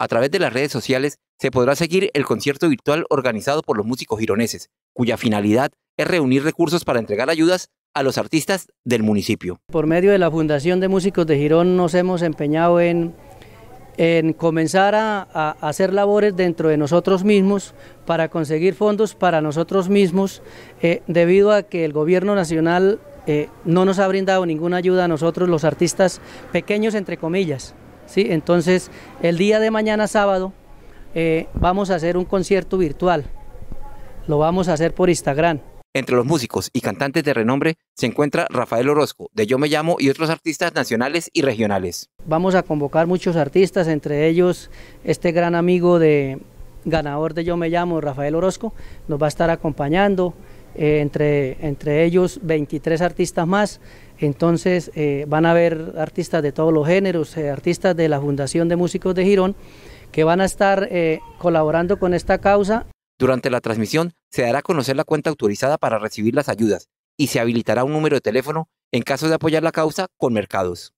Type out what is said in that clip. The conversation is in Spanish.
A través de las redes sociales se podrá seguir el concierto virtual organizado por los músicos gironeses, cuya finalidad es reunir recursos para entregar ayudas a los artistas del municipio. Por medio de la Fundación de Músicos de Girón nos hemos empeñado en, en comenzar a, hacer labores dentro de nosotros mismos para conseguir fondos para nosotros mismos, eh, debido a que el gobierno nacional eh, no nos ha brindado ninguna ayuda a nosotros los artistas pequeños, entre comillas. ¿sí? Entonces, el día de mañana sábado eh, vamos a hacer un concierto virtual. Lo vamos a hacer por Instagram. Entre los músicos y cantantes de renombre se encuentra Rafael Orozco, de Yo Me Llamo y otros artistas nacionales y regionales. Vamos a convocar muchos artistas, entre ellos este gran amigo de ganador de Yo Me Llamo, Rafael Orozco, nos va a estar acompañando. Eh, entre, ellos 23 artistas más. Entonces eh, van a haber artistas de todos los géneros, eh, artistas de la Fundación de Músicos de Girón, que van a estar colaborando con esta causa. Durante la transmisión se dará a conocer la cuenta autorizada para recibir las ayudas y se habilitará un número de teléfono en caso de apoyar la causa con mercados.